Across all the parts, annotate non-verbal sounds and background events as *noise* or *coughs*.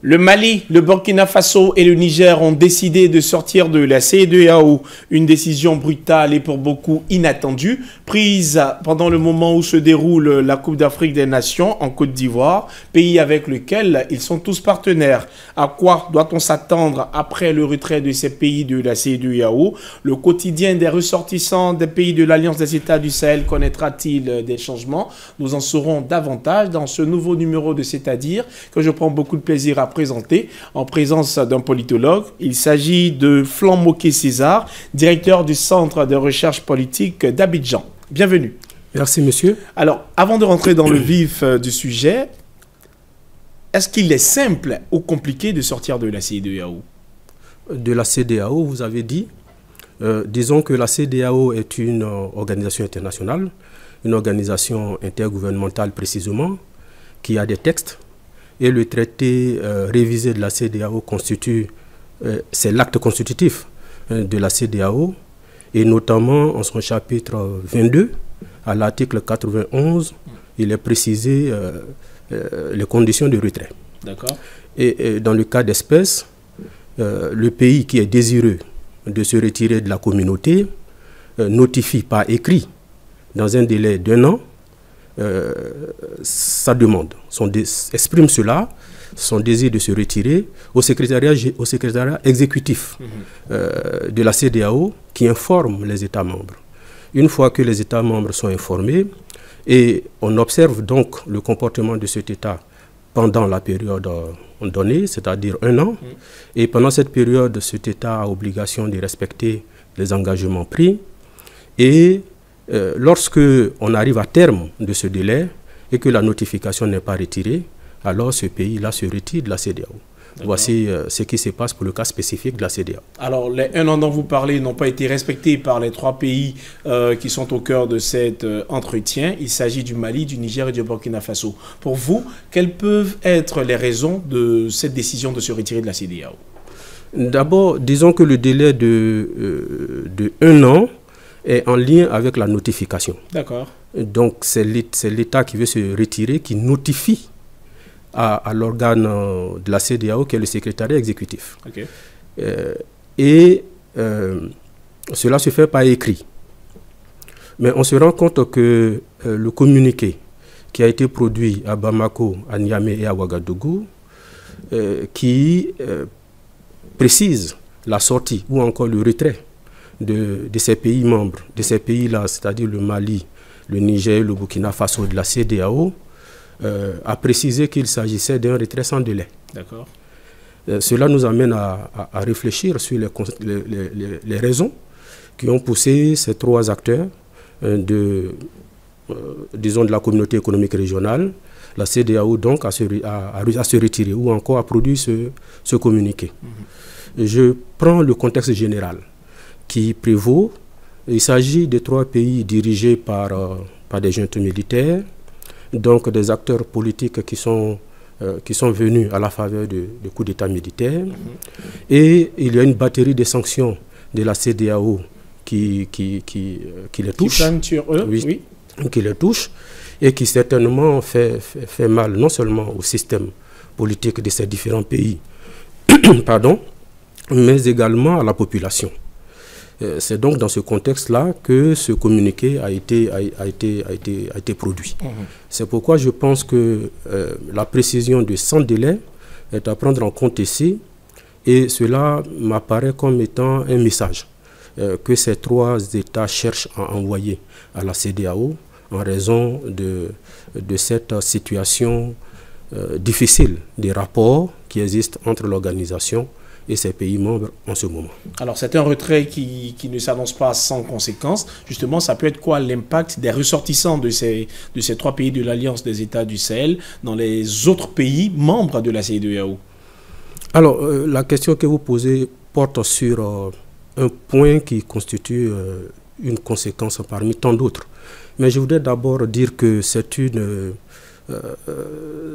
Le Mali, le Burkina Faso et le Niger ont décidé de sortir de la CEDEAO, une décision brutale et pour beaucoup inattendue, prise pendant le moment où se déroule la Coupe d'Afrique des Nations en Côte d'Ivoire, pays avec lequel ils sont tous partenaires. À quoi doit-on s'attendre après le retrait de ces pays de la CEDEAO Le quotidien des ressortissants des pays de l'Alliance des États du Sahel connaîtra-t-il des changements Nous en saurons davantage dans ce nouveau numéro de C'est-à-dire que je prends beaucoup de plaisir à présenté en présence d'un politologue. Il s'agit de Flamboquet César, directeur du Centre de recherche politique d'Abidjan. Bienvenue. Merci, monsieur. Alors, avant de rentrer dans le vif euh, du sujet, est-ce qu'il est simple ou compliqué de sortir de la CDAO De la CDAO, vous avez dit. Euh, disons que la CDAO est une euh, organisation internationale, une organisation intergouvernementale précisément, qui a des textes et le traité euh, révisé de la CDAO constitue, euh, c'est l'acte constitutif hein, de la CDAO, et notamment en son chapitre 22, à l'article 91, il est précisé euh, les conditions de retrait. D'accord. Et, et, dans le cas d'espèce, le pays qui est désireux de se retirer de la communauté notifie par écrit, dans un délai d'un an, euh, sa demande, son exprime cela, son désir de se retirer au secrétariat, au secrétariat exécutif mhm. euh, de la CDAO qui informe les États membres. Une fois que les États membres sont informés, et on observe donc le comportement de cet État pendant la période donnée, c'est-à-dire un an. Mhm. Et pendant cette période, cet État a obligation de respecter les engagements pris. Et euh, lorsque on arrive à terme de ce délai et que la notification n'est pas retirée, alors ce pays-là se retire de la CDAO. Voici euh, ce qui se passe pour le cas spécifique de la CDAO. Alors, les un an dont vous parlez n'ont pas été respectés par les trois pays euh, qui sont au cœur de cet entretien. Il s'agit du Mali, du Niger et du Burkina Faso. Pour vous, quelles peuvent être les raisons de cette décision de se retirer de la CDAO D'abord, disons que le délai de, de un an est en lien avec la notification. D'accord. Donc c'est l'État qui veut se retirer, qui notifie à, l'organe euh, de la CDAO, qui est le secrétariat exécutif. OK. Euh, et euh, cela se fait par écrit. Mais on se rend compte que le communiqué qui a été produit à Bamako, à Niamey et à Ouagadougou, qui précise la sortie ou encore le retrait de, ces pays membres, de ces pays-là, c'est-à-dire le Mali, le Niger, le Burkina Faso de la CDAO, euh, a précisé qu'il s'agissait d'un retrait sans délai. D'accord. Euh, cela nous amène à, réfléchir sur les, les, raisons qui ont poussé ces trois acteurs euh, de, disons de la communauté économique régionale, la CDAO donc, à se, à, se retirer ou encore à produire ce, ce communiqué. Mhm. Je prends le contexte général qui prévaut. Il s'agit de trois pays dirigés euh, par, des juntes militaires, donc des acteurs politiques qui sont, euh, qui sont venus à la faveur du coup d'État militaire. Mhm. Et il y a une batterie de sanctions de la CDAO qui, qui, qui, euh, les touche. Qui oui, Qui les touche et qui certainement fait, fait, fait, mal non seulement au système politique de ces différents pays, *coughs* pardon, mais également à la population. Euh, c'est donc dans ce contexte-là que ce communiqué a été, produit. Mhm. C'est pourquoi je pense que euh, la précision de sans délai est à prendre en compte ici et cela m'apparaît comme étant un message euh, que ces trois États cherchent à envoyer à la CDAO en raison de, cette situation difficile des rapports qui existent entre l'organisation et ses pays membres en ce moment. Alors c'est un retrait qui, ne s'annonce pas sans conséquences. Justement, ça peut être quoi l'impact des ressortissants de ces, de ces trois pays de l'Alliance des États du Sahel dans les autres pays membres de la CEDEAO Alors euh, la question que vous posez porte sur euh, un point qui constitue euh, une conséquence parmi tant d'autres. Mais je voudrais d'abord dire que c'est une...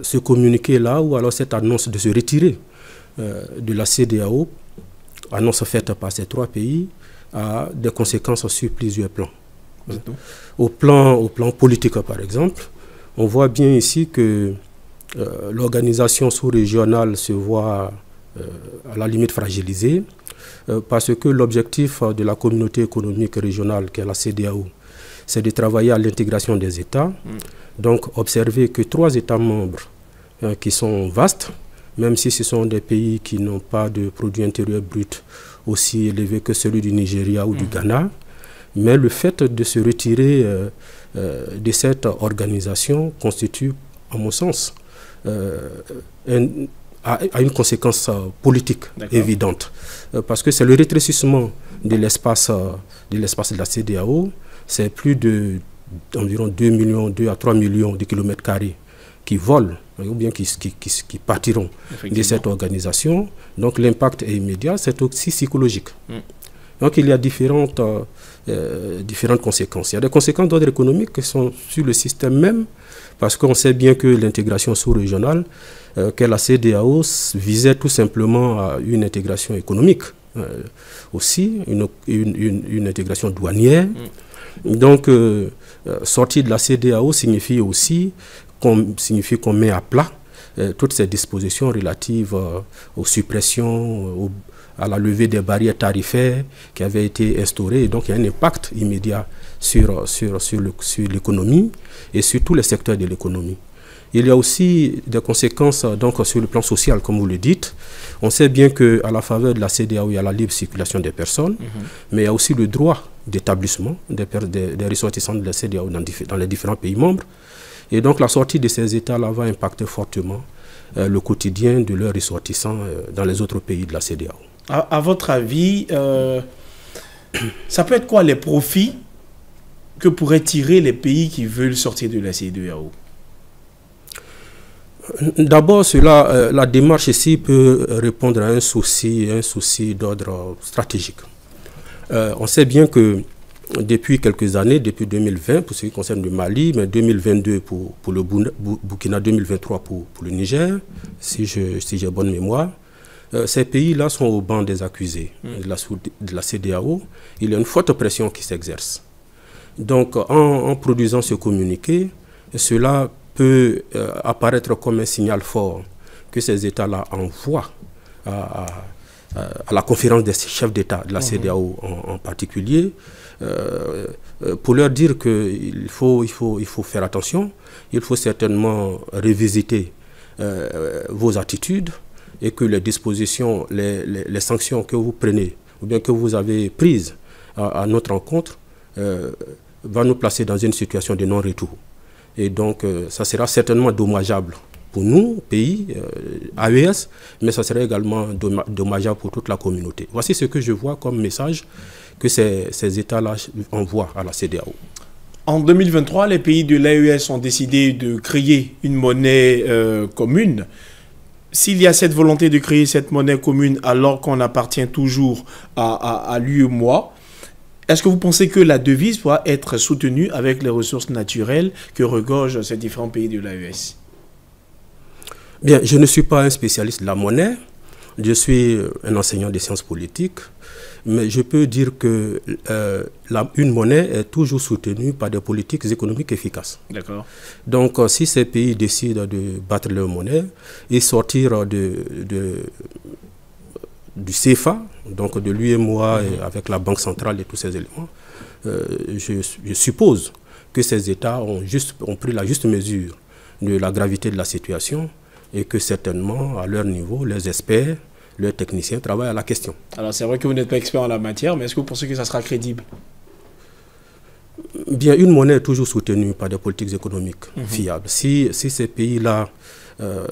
ce communiqué-là, ou alors cette annonce de se retirer, euh, de la CDAO, annonce faite par ces trois pays, a des conséquences sur plusieurs plans. Au plan, au plan politique, par exemple, on voit bien ici que euh, l'organisation sous-régionale se voit euh, à la limite fragilisée parce que l'objectif de la communauté économique régionale, qui est la CDAO, c'est de travailler à l'intégration des États. Mm. Donc, observer que trois États membres qui sont vastes, même si ce sont des pays qui n'ont pas de produit intérieur brut aussi élevé que celui du Nigeria ou du mm. Ghana. Mais le fait de se retirer euh, euh, de cette organisation constitue, à mon sens, euh, une conséquence politique évidente. parce que c'est le rétrécissement de l'espace de, de la CDAO. C'est plus de environ 2 millions, 2 à 3 millions de kilomètres carrés qui volent hein, ou bien qui, qui, qui, partiront de cette organisation. Donc l'impact est immédiat, c'est aussi psychologique. Mm. Donc il y a différentes, euh, euh, différentes conséquences. Il y a des conséquences d'ordre économique qui sont sur le système même, parce qu'on sait bien que l'intégration sous-régionale, euh, qu'est la CDAO, visait tout simplement à une intégration économique euh, aussi, une, une, une, intégration douanière. Mm. Donc, euh, sortir de la CDAO signifie aussi qu'on signifie qu'on met à plat euh, toutes ces dispositions relatives euh, aux suppressions, euh, à la levée des barrières tarifaires qui avaient été instaurées. donc, il y a un impact immédiat sur, sur, sur l'économie et sur tous les secteurs de l'économie. Il y a aussi des conséquences donc, sur le plan social, comme vous le dites. On sait bien qu'à la faveur de la CDAO, il y a la libre circulation des personnes, mhm. mais il y a aussi le droit d'établissement des, des, des ressortissants de la CDAO dans, dans les différents pays membres. Et donc la sortie de ces États-là va impacter fortement euh, le quotidien de leurs ressortissants euh, dans les autres pays de la CDAO. À, votre avis, euh, *clears throat* ça peut être quoi les profits que pourraient tirer les pays qui veulent sortir de la CDAO D'abord, cela, la démarche ici peut répondre à un souci, un souci d'ordre stratégique. on sait bien que depuis quelques années, depuis 2020 pour ce qui concerne le Mali, mais 2022 pour, le Burkina, 2023 pour, pour le Niger, si j'ai bonne mémoire, euh, ces pays-là sont au banc des accusés mm. de la, de CDAO. Il y a une forte pression qui s'exerce. Donc, en, produisant ce communiqué, cela peut euh, apparaître comme un signal fort que ces États-là envoient à euh, à la conférence des chefs d'État, de la mhm. CDAO en, particulier, euh, euh, pour leur dire qu'il faut, il faut, il faut faire attention, il faut certainement revisiter vos attitudes et que les dispositions, les, les, sanctions que vous prenez ou bien que vous avez prises à, notre rencontre euh, va nous placer dans une situation de non-retour. Et donc, ça sera certainement dommageable pour nous, pays, euh, AES, mais ça serait également dommageable pour toute la communauté. Voici ce que je vois comme message que ces, États-là envoient à la CDAO. En 2023, les pays de l'AES ont décidé de créer une monnaie euh, commune. S'il y a cette volonté de créer cette monnaie commune alors qu'on appartient toujours à, à, à e moi, est-ce que vous pensez que la devise pourra être soutenue avec les ressources naturelles que regorgent ces différents pays de l'AES Bien, je ne suis pas un spécialiste de la monnaie. Je suis euh, un enseignant des sciences politiques, mais je peux dire que euh, une monnaie est toujours soutenue par des politiques économiques efficaces. D'accord. Donc, euh, si ces pays décident de battre leur monnaie et sortir du CFA, donc de lui et moi mhm. avec la Banque centrale et tous ces éléments, je, je, suppose que ces États ont, juste, ont pris la juste mesure de la gravité de la situation et que certainement, à leur niveau, les experts, les techniciens travaillent à la question. Alors c'est vrai que vous n'êtes pas expert en la matière, mais est-ce que vous pensez que ça sera crédible Bien, une monnaie est toujours soutenue par des politiques économiques mhm. fiables. Si, ces pays-là euh,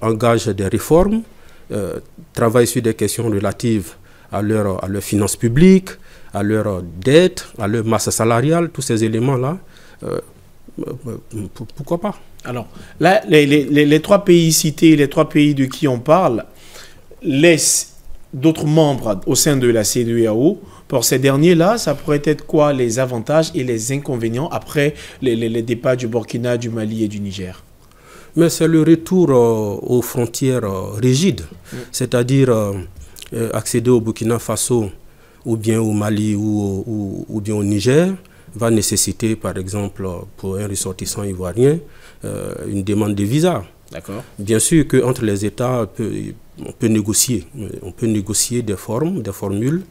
engagent des réformes, euh, travaillent sur des questions relatives à, leur, à leurs finances publiques, à leur dette, à leur masse salariale, tous ces éléments-là euh, euh, euh, pourquoi pas Alors, là, les, trois pays cités, les trois pays de qui on parle, laissent d'autres membres au sein de la CEDEAO. Pour ces derniers-là, ça pourrait être quoi les avantages et les inconvénients après les, départs du Burkina, du Mali et du Niger Mais c'est le retour euh, aux frontières rigides, mm. c'est-à-dire accéder au Burkina Faso ou bien au Mali ou bien au Niger va nécessiter, par exemple, pour un ressortissant ivoirien, euh, une demande de visa. Bien sûr qu'entre les États, on peut négocier. Euh, on peut négocier des formes, des formules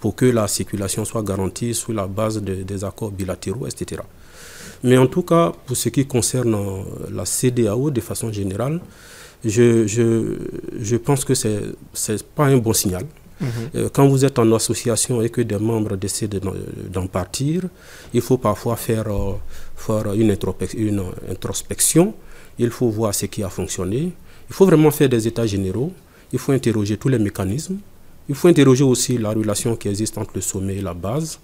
pour que la circulation soit garantie sous la base des accords bilatéraux, etc. Mais en tout cas, pour ce qui concerne euh, la CDAO de façon générale, je, je pense que ce n'est pas un bon signal. Euh, quand vous êtes en association et que des membres décident d'en partir, il faut parfois faire, euh, faire une, introspection, il faut voir ce qui a fonctionné, il faut vraiment faire des états généraux, il faut interroger tous les mécanismes, il faut interroger aussi la relation qui existe entre le sommet et la base,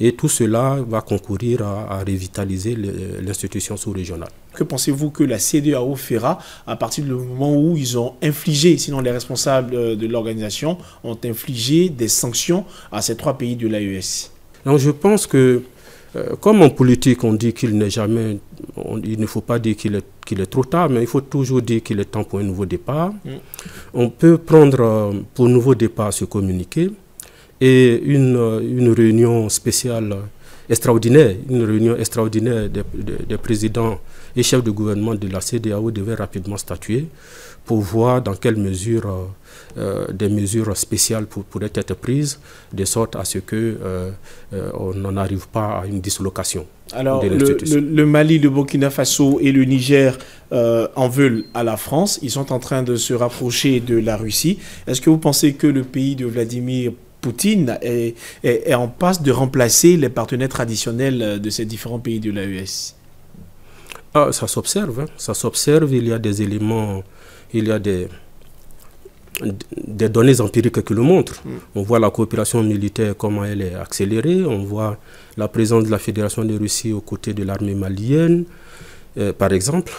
et tout cela va concourir à, à revitaliser l'institution sous-régionale. Que pensez-vous que la CDAO fera à partir du moment où ils ont infligé, sinon les responsables euh, de l'organisation ont infligé des sanctions à ces trois pays de l'AES Donc je pense que euh, comme en politique, on dit qu'il n'est jamais, il ne faut pas dire qu'il est, est, trop tard, mais il faut toujours dire qu'il est temps pour un nouveau départ. Mm. On peut prendre euh, pour nouveau départ ce communiqué et une, une réunion spéciale extraordinaire, une réunion extraordinaire des, présidents et chefs de gouvernement de la CDAO devait rapidement statuer pour voir dans quelle mesure euh, des mesures spéciales pourraient être prises, de sorte à ce que euh, euh, on n'en arrive pas à une dislocation. Alors, le, le, Mali, le Burkina Faso et le Niger en veulent à la France. Ils sont en train de se rapprocher de la Russie. Est-ce que vous pensez que le pays de Vladimir Poutine est, en passe de remplacer les partenaires traditionnels euh, de ces différents pays de l'AES ah, Ça s'observe, hein. ça s'observe, il y a des éléments, il y a des, données empiriques qui le montrent. Mm. On voit la coopération militaire, comment elle est accélérée, on voit la présence de la Fédération de Russie aux côtés de l'armée malienne, euh, par exemple.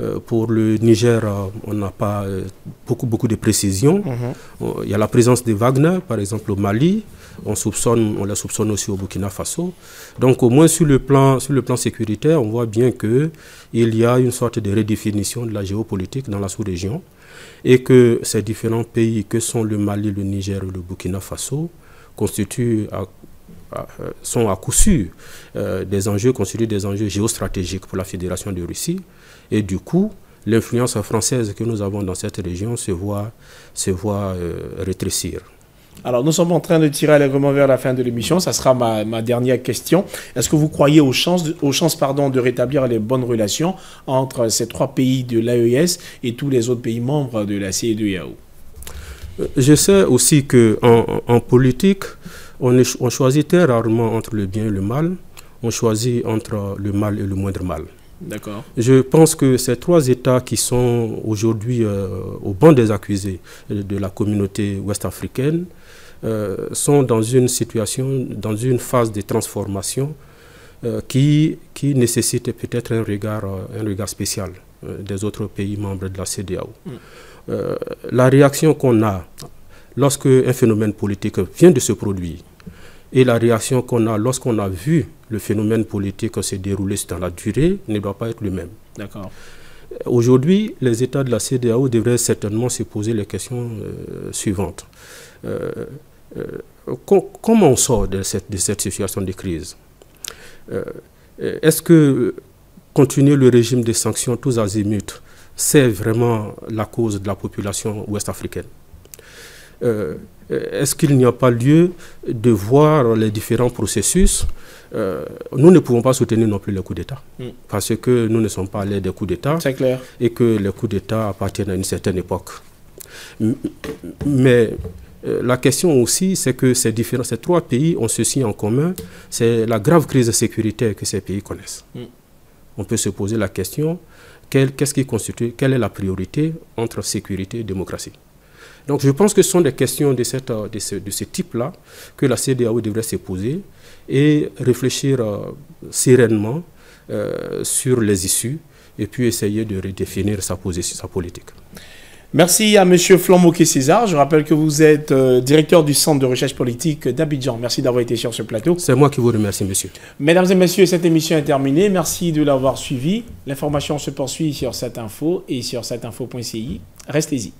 Euh, pour le Niger, euh, on n'a pas euh, beaucoup, beaucoup de précisions. Mhm. Il y a la présence de Wagner, par exemple au Mali. On, on la soupçonne aussi au Burkina Faso. Donc au moins sur le plan, sur le plan sécuritaire, on voit bien qu'il y a une sorte de redéfinition de la géopolitique dans la sous-région et que ces différents pays que sont le Mali, le Niger et le Burkina Faso constituent sont à coup sûr des enjeux constituent des enjeux géostratégiques pour la Fédération de Russie et du coup, l'influence française que nous avons dans cette région se voit, se voit euh, rétrécir. Alors, nous sommes en train de tirer allègrement vers la fin de l'émission. Ça sera ma, ma dernière question. Est-ce que vous croyez aux chances, de, aux chances pardon, de rétablir les bonnes relations entre ces trois pays de l'AES et tous les autres pays membres de la CEDEAO euh, Je sais aussi qu'en en, politique, on, on choisit très rarement entre le bien et le mal. On choisit entre le mal et le moindre mal. Je pense que ces trois États qui sont aujourd'hui euh, au banc des accusés de la communauté ouest-africaine euh, sont dans une situation, dans une phase de transformation euh, qui, nécessite peut-être un regard, un regard spécial des autres pays membres de la CDAO. Mm. la réaction qu'on a lorsque un phénomène politique vient de se produire, et la réaction qu'on a lorsqu'on a vu le phénomène politique se dérouler dans la durée ne doit pas être le même. D'accord. Aujourd'hui, les États de la CDAO devraient certainement se poser les questions euh, suivantes. Euh, euh, comment on sort de cette, situation de crise Est-ce que continuer le régime des sanctions tous azimuts, c'est vraiment la cause de la population ouest-africaine euh, est-ce qu'il n'y a pas lieu de voir les différents processus euh, nous ne pouvons pas soutenir non plus les coups d'État. Mm. Parce que nous ne sommes pas allés des coups d'État. C'est clair. Et que les coups d'État appartiennent à une certaine époque. Mais euh, la question aussi, c'est que ces, différents, ces trois pays ont ceci en commun, c'est la grave crise de sécurité que ces pays connaissent. Mm. On peut se poser la question, qu'est-ce qui constitue, quelle est la priorité entre sécurité et démocratie donc je pense que ce sont des questions de, ce, type-là que la CDAO devrait se poser et réfléchir euh, sereinement euh, sur les issues et puis essayer de redéfinir sa, position, sa politique. Merci à M. Flamboquet César. Je rappelle que vous êtes euh, directeur du Centre de recherche politique d'Abidjan. Merci d'avoir été sur ce plateau. C'est moi qui vous remercie, monsieur. Mesdames et messieurs, cette émission est terminée. Merci de l'avoir suivi. L'information se poursuit sur cette info et sur cette Restez-y.